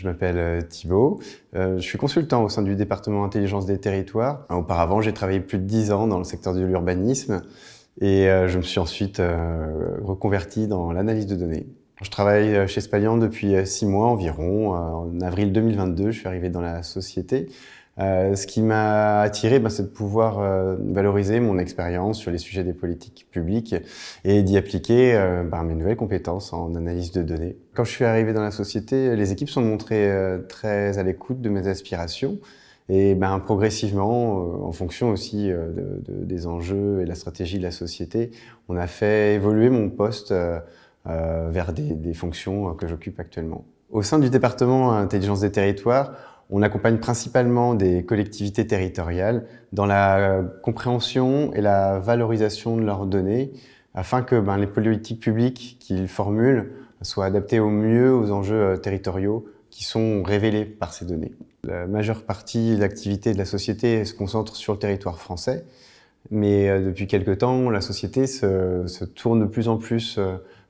Je m'appelle euh, Thibault, euh, je suis consultant au sein du département intelligence des territoires. Auparavant, j'ai travaillé plus de 10 ans dans le secteur de l'urbanisme et euh, je me suis ensuite reconverti dans l'analyse de données. Je travaille chez Spalian depuis six mois environ. En avril 2022, je suis arrivé dans la société. Euh, ce qui m'a attiré, ben, c'est de pouvoir euh, valoriser mon expérience sur les sujets des politiques publiques et d'y appliquer euh, ben, mes nouvelles compétences en analyse de données. Quand je suis arrivé dans la société, les équipes sont montrées très à l'écoute de mes aspirations. Et ben, progressivement, en fonction aussi des enjeux et de la stratégie de la société, on a fait évoluer mon poste vers des, des fonctions que j'occupe actuellement. Au sein du département Intelligence des territoires, on accompagne principalement des collectivités territoriales dans la euh, compréhension et la valorisation de leurs données afin que ben, les politiques publiques qu'ils formulent soient adaptées au mieux aux enjeux euh, territoriaux qui sont révélés par ces données. La majeure partie de l'activité de la société se concentre sur le territoire français, mais euh, depuis quelque temps, la société se tourne de plus en plus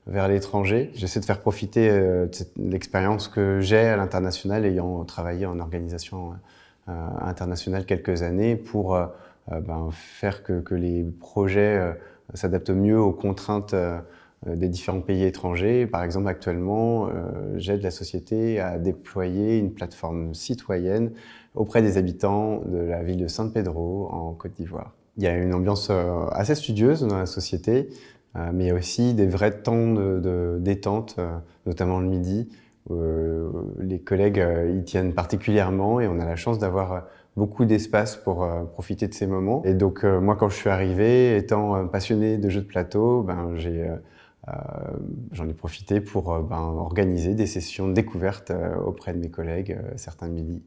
vers l'étranger. J'essaie de faire profiter euh, de l'expérience que j'ai à l'international, ayant travaillé en organisation euh, internationale quelques années, pour euh, ben, faire que, que, les projets s'adaptent mieux aux contraintes des différents pays étrangers. Par exemple, actuellement, j'aide la société à déployer une plateforme citoyenne auprès des habitants de la ville de San Pedro en Côte d'Ivoire. Il y a une ambiance assez studieuse dans la société. Euh, mais il y a aussi des vrais temps de, détente, euh, notamment le midi. Où, euh, les collègues y tiennent particulièrement et on a la chance d'avoir beaucoup d'espace pour profiter de ces moments. Et donc moi, quand je suis arrivé, étant passionné de jeux de plateau, ben, j'en ai, profité pour ben, organiser des sessions de découverte auprès de mes collègues certains midis.